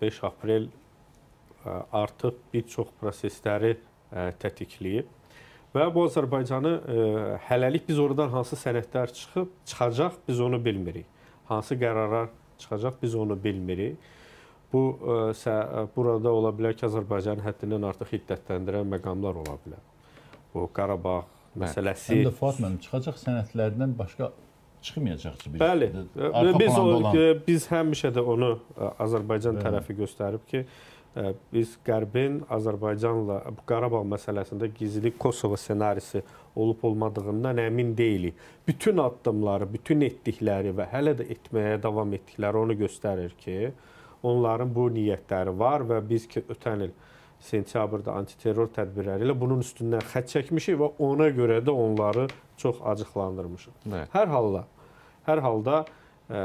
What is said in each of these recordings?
5 aprel e, artıq bir çox prosesləri e, tətikləyib. Və bu Azərbaycanı e, hələlik biz oradan hansı sənədlər çıxıb çıxacaq biz onu bilmirik. Hansı qərarlar çıxacaq biz onu bilmirik. Bu burada ola bilər ki, Azərbaycanın həddindən artıq hiddətləndirən məqamlar ola bilər. Bu Qarabağ məsələsi. Həm də Fuad müəllim çıxacaq sənədlərdən başqa çıxmayacaqçı bir. Bəli. Biz o, olan... biz həmişə də onu Azərbaycan Bəli. tərəfi göstərib ki, biz Qərbin Azərbaycanla Qarabağ məsələsində gizli Kosovo ssenarisi olub olmadığından əmin deyilik. Bütün addımları, bütün etdikləri və hələ də etməyə davam etdikləri onu göstərir ki, onların bu niyyətləri var və biz ki ötən il sentyabrda antiterror tədbirləri ilə bunun üstündən xət çəkmişik və ona görə də onları çox acıqlandırmışıq. Evet. Hər halda hər halda ə, e,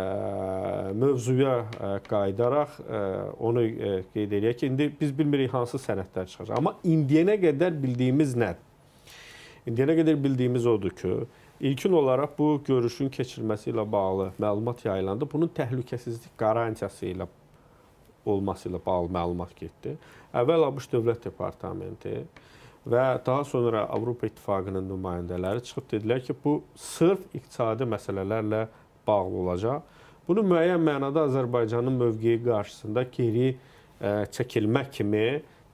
mövzuya ə, e, qayıdaraq ə, e, onu ə, qeyd edək ki, indi biz bilmirik hansı sənədlər çıxacaq. Amma indiyənə qədər bildiyimiz nədir? İndiyənə qədər bildiyimiz odur ki, ilkin olaraq bu görüşün keçirilməsi ilə bağlı məlumat yayılandı. Bunun təhlükəsizlik qarantiyası ilə olması ilə bağlı məlumat getdi. Əvvəl ABŞ Dövlət Departamenti və daha sonra Avropa İttifaqının nümayəndələri çıxıb dedilər ki, bu sırf iqtisadi məsələlərlə bağlı olacaq. Bunu müəyyən mənada Azərbaycanın mövqeyi qarşısında geri e, çəkilmək kimi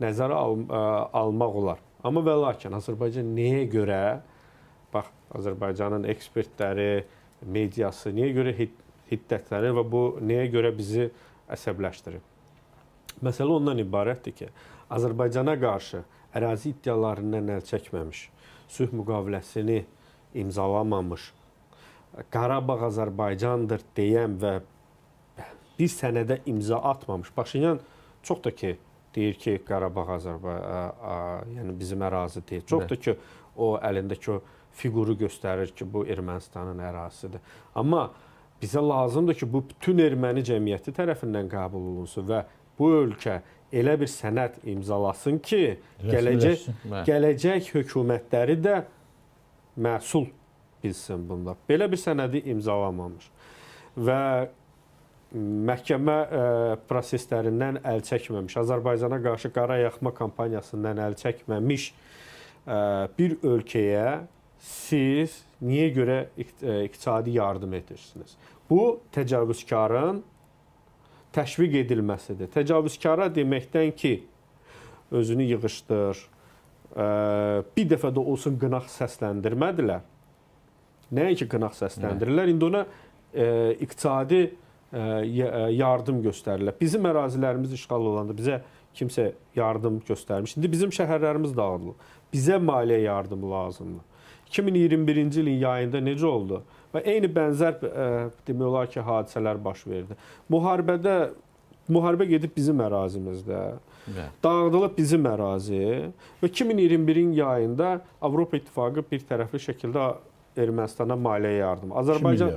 nəzərə al e, almaq olar. Amma və lakin Azərbaycan nəyə görə bax Azərbaycanın ekspertləri, mediası nəyə görə hiddətlənir və bu nəyə görə bizi əsəbləşdirib? Məsələ ondan ibarətdir ki, Azərbaycana qarşı ərazi iddialarından əl çəkməmiş, sülh müqaviləsini imzalamamış, Qarabağ Azərbaycandır deyən və bir sənədə imza atmamış Paşinyan çox da ki deyir ki, Qarabağ Azərbaycan, yəni bizim ərazi deyil. Çox da ki o əlindəki o fiquru göstərir ki, bu Ermənistanın ərazisidir. Amma bizə lazımdır ki, bu bütün erməni cəmiyyəti tərəfindən qəbul olunsun və bu ölkə elə bir sənəd imzalasın ki, Rəsmi gələcək rəsmi. gələcək hökumətləri də məsul bilsin bunda. Belə bir sənədi imzalamamış və məhkəmə ə, e, proseslərindən əl çəkməmiş, Azərbaycana qarşı qara yaxma kampaniyasından əl çəkməmiş ə, e, bir ölkəyə siz niyə görə e, iqtisadi yardım edirsiniz? Bu təcavüzkarın təşviq edilməsidir. Təcavüzkara deməkdən ki, özünü yığışdır, e, bir dəfə də olsun qınaq səsləndirmədilər. Nəinki qınaq səsləndirirlər, hə. indi ona e, iqtisadi e, yardım göstərirlər. Bizim ərazilərimiz işğal olanda bizə kimsə yardım göstərmiş. İndi bizim şəhərlərimiz dağıdılıb. Bizə maliyyə yardımı lazımdır. 2021-ci ilin yayında necə oldu? Və eyni bənzər ə, e, demək olar ki, hadisələr baş verdi. Müharibədə müharibə gedib bizim ərazimizdə. Bə. Hə. Dağıdılıb bizim ərazi və 2021-in yayında Avropa İttifaqı bir tərəfli şəkildə Ermənistana maliyyə yardımı. Azərbaycan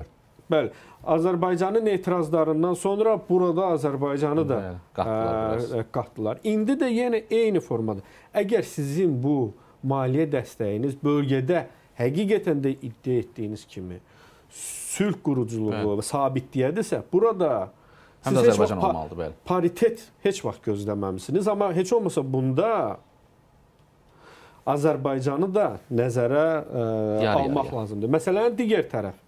Bəli. Azərbaycanın etirazlarından sonra burada Azərbaycanı da Bəli, hə, qatdılar. Ə, e, e, qatdılar. İndi də yenə eyni formada. Əgər sizin bu maliyyə dəstəyiniz bölgədə həqiqətən də iddia etdiyiniz kimi sülh quruculuğu və sabitliyədirsə, burada Həm də Azərbaycan pa olmalıdır, bəli. Paritet heç vaxt gözləməmisiniz, amma heç olmasa bunda Azərbaycanı da nəzərə ə, e, yarı, almaq yarı. lazımdır. Məsələnin digər tərəfi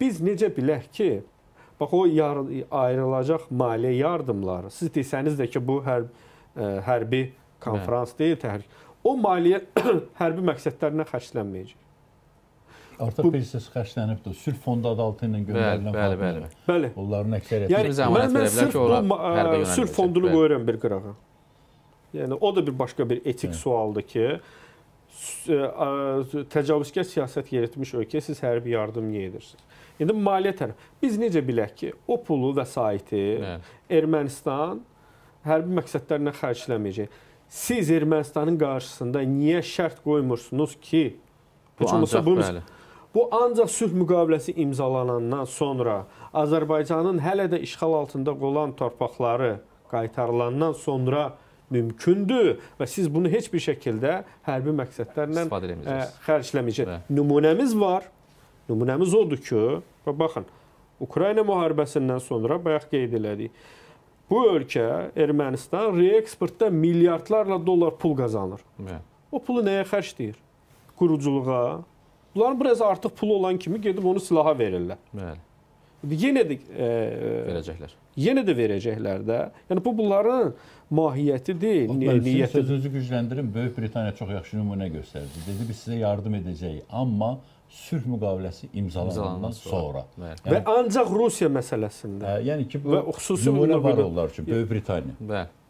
Biz necə bilək ki, bax o yar ayrılacaq maliyyə yardımları. Siz desəniz də ki, bu hərb ə, e, hərbi konfrans Bə. deyil, təhrik. O maliyyə hərbi məqsədlərinə xərclənməyəcək. Artıq bir hissəsi xərclənibdi. Sülh fondu adı altı ilə göndərilən bəli, bəli, bəli. Onların əksəriyyəti. Yəni, mən, mən sırf bu ə, sülh e, fondunu qoyuram bir qırağa. Yəni o da bir başqa bir etik bəli. sualdır ki, E, təcavüzkar siyasət yeritmiş ölkəyə siz hərbi yardım niyə edirsiniz? İndi maliyyə tərəf. Biz necə bilək ki, o pulu, vəsaiti Nə? Ermənistan hərbi məqsədlərlə xərcləməyəcək. Siz Ermənistanın qarşısında niyə şərt qoymursunuz ki, bu ancaq bu, bəli. Bu ancaq sülh müqaviləsi imzalanandan sonra Azərbaycanın hələ də işğal altında qolan torpaqları qaytarılandan sonra mümkündür və siz bunu heç bir şəkildə hərbi məqsədlərlə ə, e, xərcləməyəcəksiniz. Nümunəmiz var. Nümunəmiz odur ki, və baxın, Ukrayna müharibəsindən sonra bayaq qeyd elədik. Bu ölkə Ermənistan reeksportda milyardlarla dollar pul qazanır. Hı. O pulu nəyə xərcləyir? Quruculuğa. Bunların biraz artıq pulu olan kimi gedib onu silaha verirlər. Bəli yenə də e, verəcəklər. Yenə də verəcəklər də. Yəni bu bunların mahiyyəti deyil, niyyəti. Sözünüzü gücləndirin. Böyük Britaniya çox yaxşı nümunə göstərdi. Dedi biz sizə yardım edəcəyik, amma sülh müqaviləsi imzalanandan sonra. sonra. Yəni, və ancaq Rusiya məsələsində. Ə, hə, yəni ki, bu və xüsusi nümunə var onlar üçün Böyük Britaniya. Bəli.